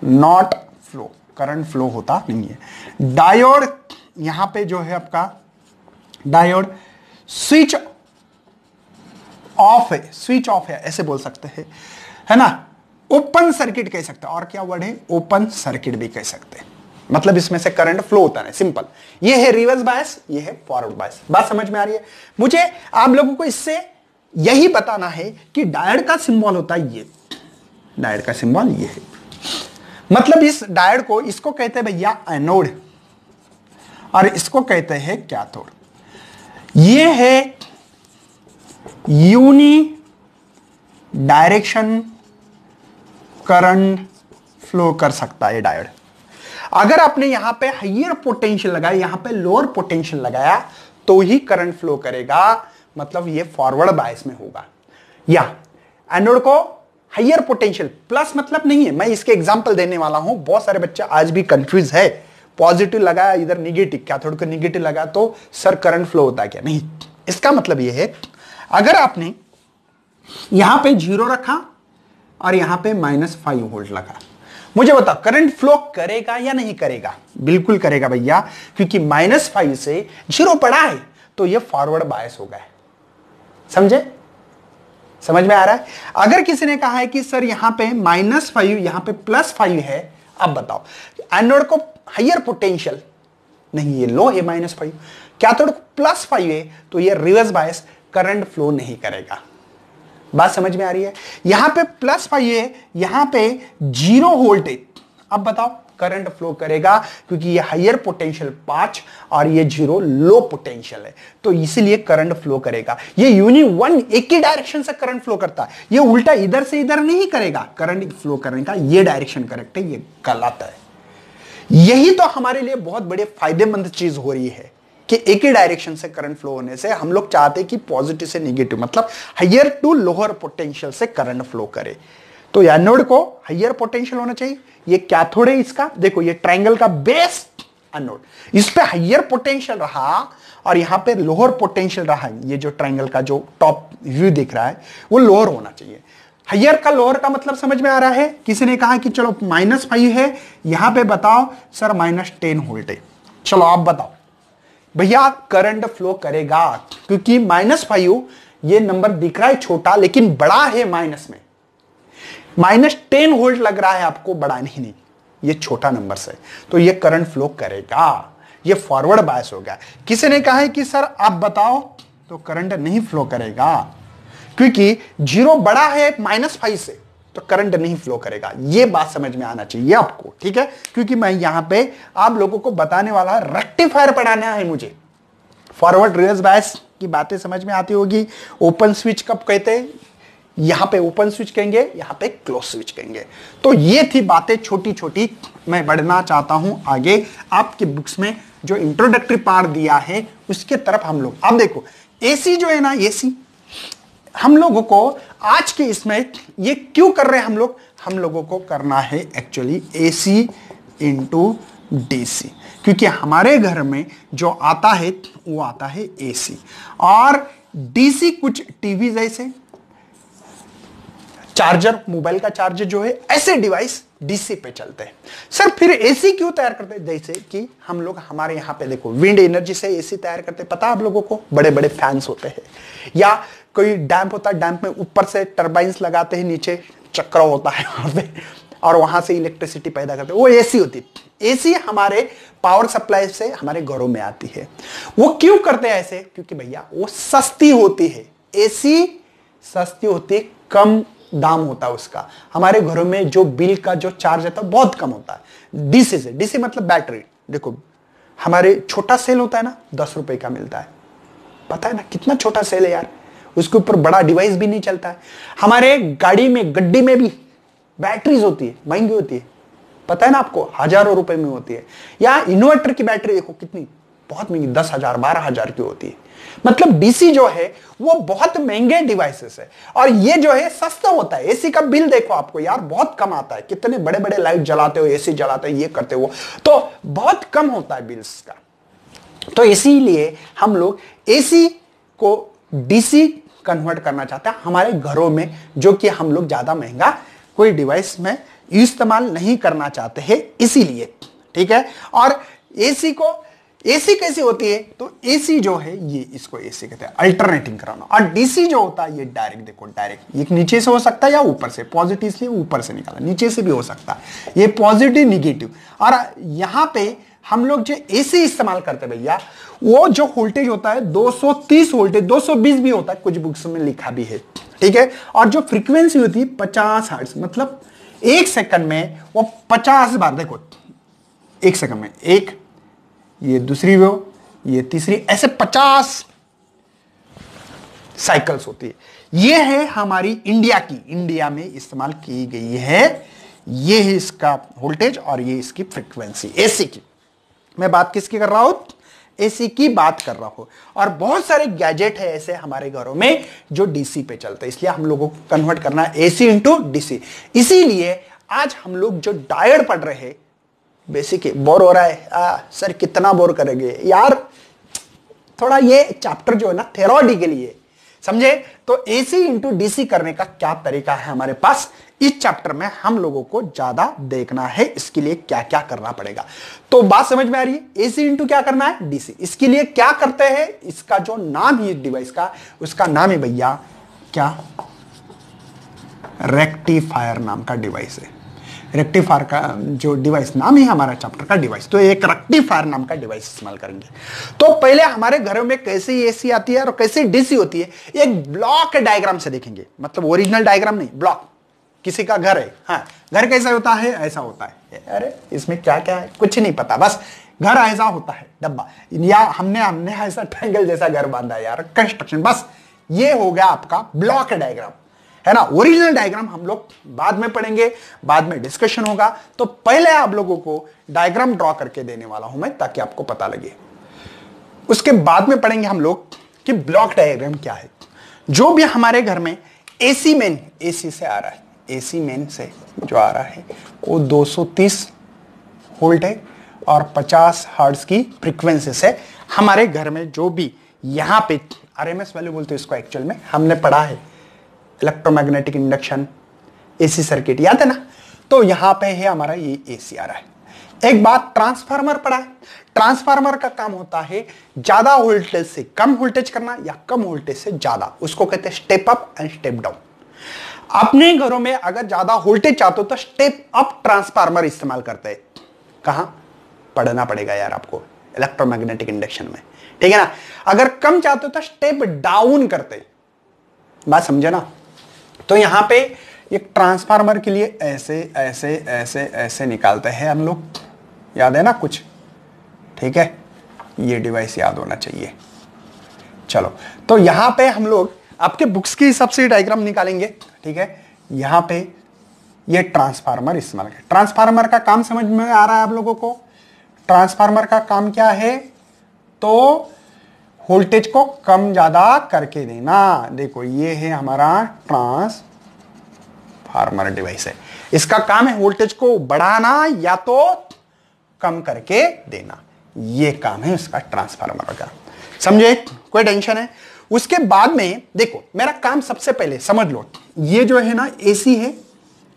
not flow current flow होता नहीं है डायोड यहां पे जो है आपका डायोड स्विच ऑफ है स्विच ऑफ है ऐसे बोल सकते हैं है ना ओपन सर्किट कह सकते हैं और क्या वर्ड है ओपन सर्किट भी कह सकते हैं मतलब इसमें से करंट फ्लो होता है सिंपल ये है रिवर्स बायस ये है फॉरवर्ड बायस बात समझ में आ रही है मुझे आप लोगों को इससे यही बताना है कि डायड का सिंबल होता है ये डायड का सिंबल ये है मतलब इस डायड को इसको कहते हैं भैया एनोड और इसको कहते हैं कैथोड ये है यूनी डायरेक्शन करंट फ्लो कर सकता है डायोड अगर आपने यहां पे हाइयर पोटेंशियल लगाया यहां पे लोअर पोटेंशियल लगाया तो ही करंट फ्लो करेगा मतलब ये फॉरवर्ड बायस में होगा या एनोड को हाइयर पोटेंशियल प्लस मतलब नहीं है मैं इसके एग्जाम्पल देने वाला हूं बहुत सारे बच्चे आज भी कंफ्यूज है पॉजिटिव लगाया इधर निगेटिव क्या थोड़ा निगेटिव लगा तो सर करंट फ्लो होता क्या नहीं इसका मतलब यह है अगर आपने यहां पे जीरो रखा और यहां पे माइनस फाइव वोल्ट लगा मुझे बताओ करंट फ्लो करेगा या नहीं करेगा बिल्कुल करेगा भैया क्योंकि माइनस फाइव से जीरो पड़ा है तो ये फॉरवर्ड बायस हो गया समझे समझ में आ रहा है अगर किसी ने कहा है कि सर यहां पे माइनस फाइव यहां पे प्लस फाइव है अब बताओ एनोड को हायर पोटेंशियल नहीं ये लो है माइनस फाइव क्या तो प्लस फाइव है तो ये रिवर्स बायस करंट फ्लो नहीं करेगा बात समझ में आ रही है यहां पे प्लस का ये यहां पे जीरो वोल्टेज अब बताओ करंट फ्लो करेगा क्योंकि ये हायर पोटेंशियल पांच और ये जीरो लो पोटेंशियल है तो इसीलिए करंट फ्लो करेगा ये यूनि वन एक ही डायरेक्शन से करंट फ्लो करता है ये उल्टा इधर से इधर नहीं करेगा करंट फ्लो करने का ये डायरेक्शन करेक्ट है ये गलत है यही तो हमारे लिए बहुत बड़े फायदेमंद चीज हो रही है कि एक ही डायरेक्शन से करंट फ्लो होने से हम लोग चाहते हैं कि पॉजिटिव से निगेटिव मतलब हाइयर टू लोअर पोटेंशियल से करंट फ्लो करे तो एनोड को हाइयर पोटेंशियल होना चाहिए ये कैथोड है इसका देखो ये ट्राइंगल का बेस्ट एनोड इस पे हाइयर पोटेंशियल रहा और यहां पे लोअर पोटेंशियल रहा ये जो ट्राइंगल का जो टॉप व्यू दिख रहा है वो लोअर होना चाहिए हाइयर का लोअर का मतलब समझ में आ रहा है किसी ने कहा कि चलो माइनस फाइव है यहां पे बताओ सर माइनस टेन होल्ट है चलो आप बताओ भैया करंट फ्लो करेगा क्योंकि माइनस फाइव ये नंबर दिख रहा है छोटा लेकिन बड़ा है माइनस में माइनस टेन होल्ड लग रहा है आपको बड़ा नहीं नहीं ये छोटा नंबर से तो ये करंट फ्लो करेगा ये फॉरवर्ड बायस हो गया किसी ने कहा है कि सर आप बताओ तो करंट नहीं फ्लो करेगा क्योंकि जीरो बड़ा है माइनस फाइव से तो करंट नहीं फ्लो करेगा यह बात समझ में आना चाहिए आपको ठीक है क्योंकि मैं यहां पे आप लोगों को बताने वाला रेक्टिफायर पढ़ाना है मुझे फॉरवर्ड रिवर्स बायस की बातें समझ में आती होगी ओपन स्विच कब कहते हैं यहां पे ओपन स्विच कहेंगे यहां पे क्लोज स्विच कहेंगे तो ये थी बातें छोटी छोटी मैं बढ़ना चाहता हूं आगे आपके बुक्स में जो इंट्रोडक्टरी पार्ट दिया है उसके तरफ हम लोग अब देखो एसी जो है ना एसी हम लोगों को आज के इसमें ये क्यों कर रहे हैं हम लोग हम लोगों को करना है actually A C into D क्योंकि हमारे घर में जो आता है वो आता है ए और डी कुछ टीवी जैसे चार्जर मोबाइल का चार्जर जो है ऐसे डिवाइस डीसी पे चलते हैं सर फिर एसी क्यों तैयार करते हैं जैसे कि हम लोग हमारे यहां पे देखो विंड एनर्जी से एसी तैयार करते हैं पता आप लोगों को बड़े बड़े फैंस होते हैं या कोई डैम्प होता है डैम्प में ऊपर से टर्बाइंस लगाते हैं नीचे चक्र होता है वहां पे और वहां से इलेक्ट्रिसिटी पैदा करते हैं वो एसी होती है एसी हमारे पावर सप्लाई से हमारे घरों में आती है वो क्यों करते हैं ऐसे क्योंकि भैया वो सस्ती होती है एसी सस्ती होती है कम दाम होता है उसका हमारे घरों में जो बिल का जो चार्ज होता है बहुत कम होता है डीसी से डीसी मतलब बैटरी देखो हमारे छोटा सेल होता है ना दस रुपए का मिलता है पता है ना कितना छोटा सेल है यार उसके ऊपर बड़ा डिवाइस भी नहीं चलता है हमारे गाड़ी में गड्डी में भी बैटरीज होती है महंगी होती है पता है ना आपको हजारों रुपए में होती है या इन्वर्टर की बैटरी देखो कितनी बहुत महंगी दस हजार बारह हजार की होती है मतलब डीसी जो है वो बहुत महंगे डिवाइसेस है और ये जो है सस्ता होता है एसी का बिल देखो आपको यार बहुत कम आता है कितने बड़े बड़े लाइट जलाते हो एसी जलाते हो ये करते हो तो बहुत कम होता है बिल्स का तो इसीलिए हम लोग एसी को डीसी कन्वर्ट करना चाहते हैं हमारे घरों में जो कि हम लोग ज़्यादा महंगा कोई डिवाइस में इस्तेमाल नहीं करना चाहते हैं इसीलिए ठीक है और एसी को एसी कैसी होती है तो एसी जो है ये इसको एसी कहते हैं अल्टरनेटिंग कराना और डीसी जो होता है ये डायरेक्ट देखो डायरेक्ट ये नीचे से हो सकता है या ऊपर से पॉजिटिव इसलिए ऊपर से निकाला नीचे से भी हो सकता है ये पॉजिटिव निगेटिव और यहां पे हम लोग जो एसी इस्तेमाल करते हैं भैया वो जो वोल्टेज होता है 230 वोल्टेज 220 भी होता है कुछ बुक्स में लिखा भी है ठीक है और जो फ्रीक्वेंसी होती है पचास हर्ट्स मतलब एक सेकंड में वो पचास बार देखो एक सेकंड में एक ये दूसरी वो ये तीसरी ऐसे पचास साइकिल्स होती है ये है हमारी इंडिया की इंडिया में इस्तेमाल की गई है ये है इसका वोल्टेज और ये इसकी फ्रीक्वेंसी एसी की मैं बात किसकी कर रहा हूं एसी की बात कर रहा हूं और बहुत सारे गैजेट है ऐसे हमारे घरों में जो डीसी पे चलते हैं इसलिए हम लोगों को कन्वर्ट करना है एसी इंटू डीसी इसीलिए आज हम लोग जो डायर्ड पढ़ रहे बेसिक बोर हो रहा है आ, सर कितना बोर करेंगे यार थोड़ा ये चैप्टर जो है ना थेरोडी के लिए समझे तो एसी इंटू डीसी करने का क्या तरीका है हमारे पास इस चैप्टर में हम लोगों को ज्यादा देखना है इसके लिए क्या क्या करना पड़ेगा तो बात समझ में आ रही है एसी इंटू क्या करना है डीसी इसके लिए क्या करते हैं इसका जो नाम ही डिवाइस का उसका नाम है भैया क्या रेक्टिफायर नाम का डिवाइस है रेक्टिफायर का जो डिवाइस नाम है हमारा चैप्टर का डिवाइस तो एक रेक्टिफायर नाम का डिवाइस इस्तेमाल करेंगे तो पहले हमारे घरों में कैसी एसी आती है और कैसी डीसी होती है एक ब्लॉक डायग्राम से देखेंगे मतलब ओरिजिनल डायग्राम नहीं ब्लॉक किसी का घर है हाँ घर कैसा होता है ऐसा होता है अरे इसमें क्या क्या है कुछ नहीं पता बस घर ऐसा होता है डब्बा या हमने हमने ऐसा ट्रैंगल जैसा घर बांधा यार कंस्ट्रक्शन बस ये हो गया आपका ब्लॉक डायग्राम है ना ओरिजिनल डायग्राम हम लोग बाद में पढ़ेंगे बाद में डिस्कशन होगा तो पहले आप लोगों को डायग्राम ड्रॉ करके देने वाला हूं मैं ताकि आपको पता लगे उसके बाद में पढ़ेंगे हम लोग कि ब्लॉक डायग्राम क्या है जो भी हमारे घर में एसी मेन एसी से आ रहा है एसी मेन से जो आ रहा है वो 230 वोल्ट है और 50 हर्ट्ज की फ्रिक्वेंसी से हमारे घर में जो भी यहाँ पे आरएमएस वैल्यू बोलते हैं इसको एक्चुअल में हमने पढ़ा है इलेक्ट्रोमैग्नेटिक इंडक्शन एसी सर्किट याद है ना तो यहां पे है हमारा ये एसी आ रहा है एक बात ट्रांसफार्मर पड़ा है ट्रांसफार्मर का काम होता है ज्यादा वोल्टेज से कम वोल्टेज करना या कम वोल्टेज से ज्यादा उसको कहते हैं step up and step down अपने घरों में अगर ज्यादा वोल्टेज चाहते हो तो स्टेप अप ट्रांसफार्मर इस्तेमाल करते हैं कहा पढ़ना पड़ेगा यार आपको इलेक्ट्रोमैग्नेटिक इंडक्शन में ठीक है ना अगर कम चाहते हो तो स्टेप डाउन करते बात समझे ना तो यहाँ पे एक ट्रांसफार्मर के लिए ऐसे ऐसे ऐसे ऐसे निकालते हैं हम लोग याद है ना कुछ ठीक है ये डिवाइस याद होना चाहिए चलो तो यहाँ पे हम लोग आपके बुक्स के हिसाब से डायग्राम निकालेंगे ठीक है यहाँ पे ये ट्रांसफार्मर इस्तेमाल है ट्रांसफार्मर का काम समझ में आ रहा है आप लोगों को ट्रांसफार्मर का काम क्या है तो वोल्टेज को कम ज्यादा करके देना देखो ये है हमारा ट्रांसफार्मर डिवाइस है इसका काम है वोल्टेज को बढ़ाना या तो कम करके देना ये काम है इसका ट्रांसफार्मर का समझे कोई टेंशन है उसके बाद में देखो मेरा काम सबसे पहले समझ लो ये जो है ना एसी है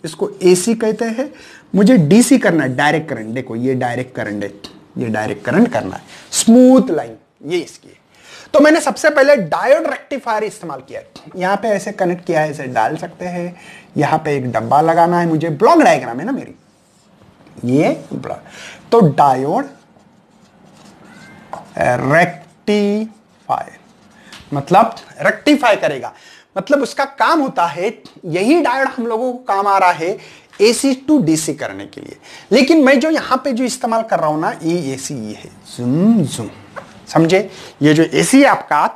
इसको एसी कहते हैं मुझे डीसी करना है डायरेक्ट करंट देखो ये डायरेक्ट करंट है ये डायरेक्ट करंट करना है स्मूथ लाइन ये इसकी है तो मैंने सबसे पहले डायोड रेक्टिफायर इस्तेमाल किया यहाँ पे ऐसे कनेक्ट किया है इसे डाल सकते हैं यहाँ पे एक डब्बा लगाना है मुझे ब्लॉक डायग्राम है ना मेरी ये ब्लॉक तो डायोड रेक्टिफायर मतलब रेक्टिफाई करेगा मतलब उसका काम होता है यही डायोड हम लोगों को काम आ रहा है एसी टू डीसी करने के लिए लेकिन मैं जो यहां पे जो इस्तेमाल कर रहा हूं ना ये एसी ये e है जूम जूम समझे ये जो एसी आपका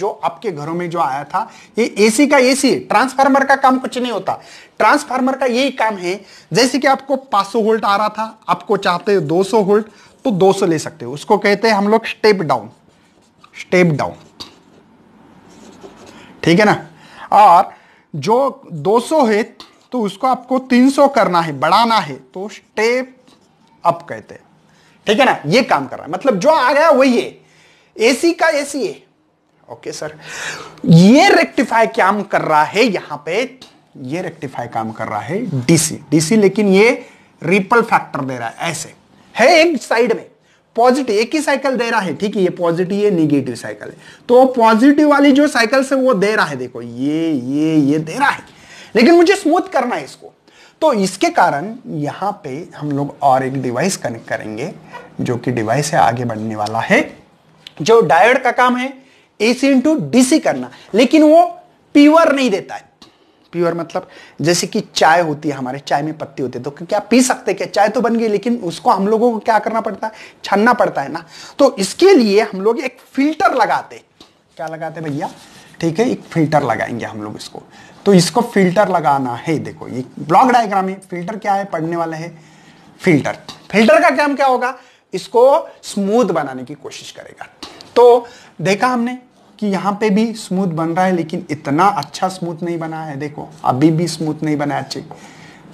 जो आपके घरों में जो आया था ये एसी का एसी ट्रांसफार्मर का काम कुछ नहीं होता ट्रांसफार्मर का यही काम है जैसे कि आपको 500 वोल्ट आ रहा था आपको चाहते हो 200 वोल्ट तो 200 ले सकते हो उसको कहते हैं हम लोग स्टेप डाउन स्टेप डाउन ठीक है ना और जो 200 है तो उसको आपको 300 करना है बढ़ाना है तो स्टेप अप कहते हैं ठीक है ना ये काम कर रहा है मतलब जो आ गया वही है एसी का एसी है ओके सर ये रेक्टिफाई काम कर रहा है यहां पे ये रेक्टिफाई काम कर रहा है डीसी डीसी लेकिन ये रिपल फैक्टर दे रहा है ऐसे है एक साइड में पॉजिटिव एक ही साइकिल दे रहा है ठीक है ये पॉजिटिव ये निगेटिव साइकिल है तो पॉजिटिव वाली जो साइकिल से वो दे रहा है देखो ये ये ये दे रहा है लेकिन मुझे स्मूथ करना है इसको तो इसके कारण यहां पे हम लोग और एक डिवाइस कनेक्ट करेंगे जो कि डिवाइस है आगे बढ़ने वाला है जो डायोड का काम है एसी इंटू डीसी करना लेकिन वो प्योर नहीं देता है प्योर मतलब जैसे कि चाय होती है हमारे चाय में पत्ती होती है तो क्या पी सकते क्या चाय तो बन गई लेकिन उसको हम लोगों को क्या करना पड़ता है छानना पड़ता है ना तो इसके लिए हम लोग एक फिल्टर लगाते क्या लगाते भैया ठीक है एक फिल्टर लगाएंगे हम लोग इसको तो इसको फिल्टर लगाना है देखो ये ब्लॉक डायग्राम है फिल्टर क्या है पढ़ने वाला है फिल्टर फिल्टर का काम क्या होगा इसको स्मूथ बनाने की कोशिश करेगा तो देखा हमने कि यहां पे भी स्मूथ बन रहा है लेकिन इतना अच्छा स्मूथ नहीं बना है देखो अभी भी स्मूथ नहीं बना है अच्छी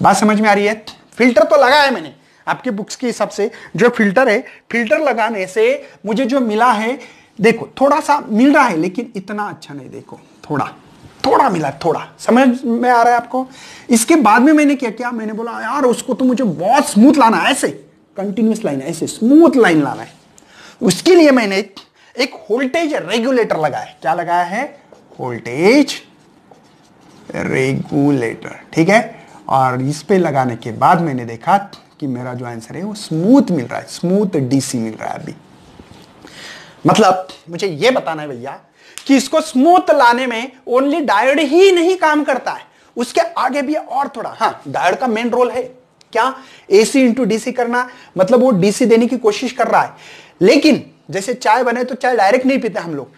बात समझ में आ रही है फिल्टर तो लगा है मैंने आपके बुक्स के हिसाब से जो फिल्टर है फिल्टर लगाने से मुझे जो मिला है देखो थोड़ा सा मिल रहा है लेकिन इतना अच्छा नहीं देखो थोड़ा थोड़ा मिला थोड़ा समझ में आ रहा है आपको इसके बाद में मैंने क्या किया मैंने बोला यार उसको तो मुझे बहुत स्मूथ लाना है ऐसे कंटिन्यूस लाइन ऐसे स्मूथ लाइन लाना है उसके लिए मैंने एक वोल्टेज रेगुलेटर लगाया है क्या लगाया है वोल्टेज रेगुलेटर ठीक है और इस पे लगाने के बाद मैंने देखा कि मेरा जो आंसर है वो स्मूथ मिल रहा है स्मूथ डीसी मिल रहा है अभी मतलब मुझे ये बताना है भैया कि इसको स्मूथ लाने में ओनली डायोड ही नहीं काम करता है उसके आगे भी और थोड़ा हाँ डायोड का मेन रोल है क्या एसी इंटू डीसी करना मतलब वो डीसी देने की कोशिश कर रहा है लेकिन जैसे चाय बने तो चाय डायरेक्ट नहीं पीते हम लोग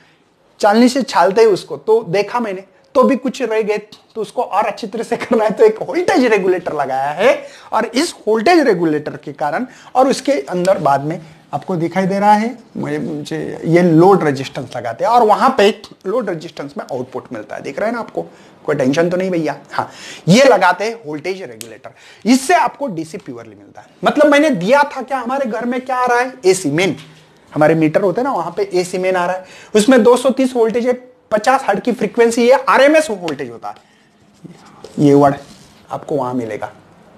चालनी से छालते हैं उसको तो देखा मैंने तो भी कुछ रह गए तो उसको और अच्छी तरह से करना है तो एक वोल्टेज रेगुलेटर लगाया है और इस वोल्टेज रेगुलेटर के कारण और उसके अंदर बाद में आपको दिखाई दे रहा है मुझे ये लोड रेजिस्टेंस लगाते हैं और वहां पे लोड रेजिस्टेंस में आउटपुट मिलता है दिख रहा है ना आपको कोई टेंशन तो नहीं भैया हाँ ये लगाते हैं वोल्टेज रेगुलेटर इससे आपको डीसी प्योरली मिलता है मतलब मैंने दिया था क्या हमारे घर में क्या आ रहा है एसी मेन हमारे मीटर होते हैं ना वहां पे एसी मेन आ रहा है उसमें 230 वोल्टेज है पचास हर्ट की फ्रीक्वेंसी है आरएमएस वोल्टेज होता है ये वर्ड आपको वहां मिलेगा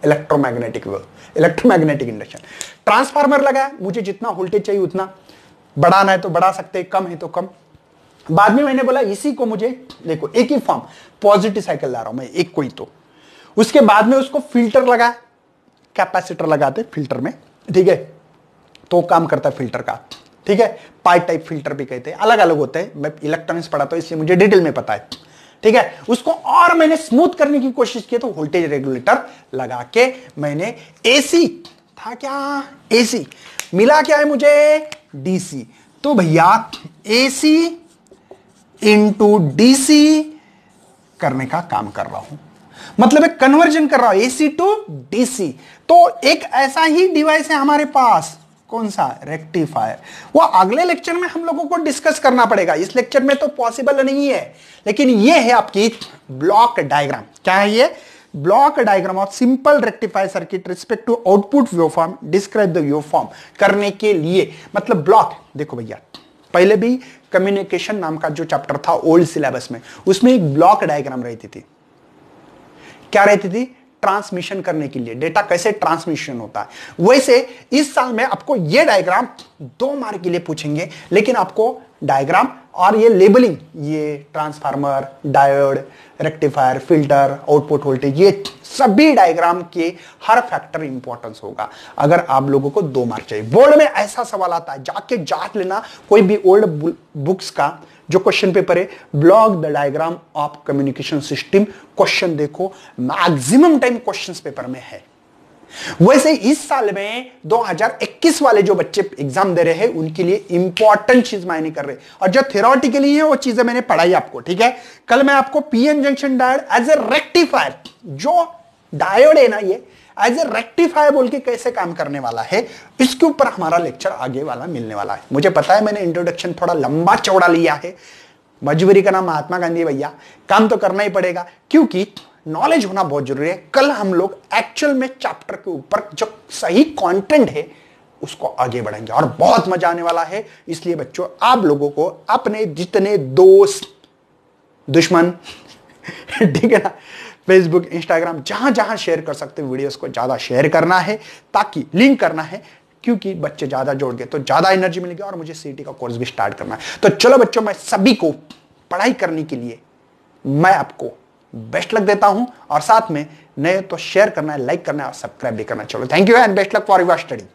electromagnetic word electromagnetic induction transformer लगाया मुझे जितना वोल्टेज चाहिए उतना बढ़ाना है तो बढ़ा सकते कम है तो कम बाद में मैंने बोला इसी को मुझे देखो एक ही फॉर्म पॉजिटिव साइकिल ला रहा हूं मैं एक कोई तो उसके बाद में उसको फिल्टर लगा कैपेसिटर लगाते फिल्टर में ठीक है तो काम करता है फिल्टर का ठीक है पाइप टाइप फिल्टर भी कहते हैं अलग अलग होते हैं मैं इलेक्ट्रॉनिक्स पढ़ाता हूं इसलिए मुझे डिटेल में पता है ठीक है उसको और मैंने स्मूथ करने की कोशिश की तो वोल्टेज रेगुलेटर लगा के मैंने एसी था क्या एसी मिला क्या है मुझे डीसी तो भैया एसी इनटू डीसी करने का काम कर रहा हूं मतलब एक कन्वर्जन कर रहा हूं एसी टू डीसी तो एक ऐसा ही डिवाइस है हमारे पास कौन सा रेक्टिफायर वो अगले लेक्चर में हम लोगों को डिस्कस करना पड़ेगा इस लेक्चर में तो पॉसिबल नहीं है लेकिन ये है आपकी ब्लॉक डायग्राम क्या है ये block diagram of simple rectifier circuit respect to output waveform describe the view करने के लिए मतलब ब्लॉक देखो भैया पहले भी कम्युनिकेशन नाम का जो चैप्टर था ओल्ड सिलेबस में उसमें एक ब्लॉक डायग्राम रहती थी क्या रहती थी ट्रांसमिशन करने के लिए डेटा कैसे ट्रांसमिशन होता है वैसे इस साल में आपको यह डायग्राम दो मार्क के लिए पूछेंगे लेकिन आपको डायग्राम और ये लेबलिंग ये transformer diode rectifier filter output voltage ये सभी डायग्राम के हर फैक्टर इंपॉर्टेंस होगा अगर आप लोगों को दो मार्क चाहिए बोर्ड में ऐसा सवाल आता है जाके जांच लेना कोई भी ओल्ड बुक्स का जो क्वेश्चन पेपर है block the diagram of communication system question देखो मैक्सिमम टाइम क्वेश्चन पेपर में है वैसे इस साल में 2021 वाले जो बच्चे एग्जाम दे रहे हैं उनके लिए इंपॉर्टेंट चीज मायने कर रहे और जो थेरोटिकली है वो चीजें मैंने पढ़ाई आपको ठीक है कल मैं आपको PN junction diode as a rectifier जो डायोड है ना ये एज ए रेक्टिफायर बोल के कैसे काम करने वाला है इसके ऊपर हमारा लेक्चर आगे वाला मिलने वाला है मुझे पता है मैंने इंट्रोडक्शन थोड़ा लंबा चौड़ा लिया है मजबूरी का नाम महात्मा गांधी भैया काम तो करना ही पड़ेगा क्योंकि नॉलेज होना बहुत जरूरी है कल हम लोग एक्चुअल में चैप्टर के ऊपर जो सही कंटेंट है उसको आगे बढ़ाएंगे और बहुत मजा आने वाला है इसलिए बच्चों आप लोगों को अपने जितने दोस्त दुश्मन ठीक है ना फेसबुक इंस्टाग्राम जहां जहां शेयर कर सकते वीडियो वीडियोस को ज्यादा शेयर करना है ताकि लिंक करना है क्योंकि बच्चे ज्यादा जोड़ गए तो ज्यादा एनर्जी मिलेगी और मुझे सीटी का कोर्स भी स्टार्ट करना है तो चलो बच्चों मैं सभी को पढ़ाई करने के लिए मैं आपको बेस्ट लक देता हूं और साथ में नए तो शेयर करना है लाइक करना है और सब्सक्राइब भी करना चलो thank you and best luck for your study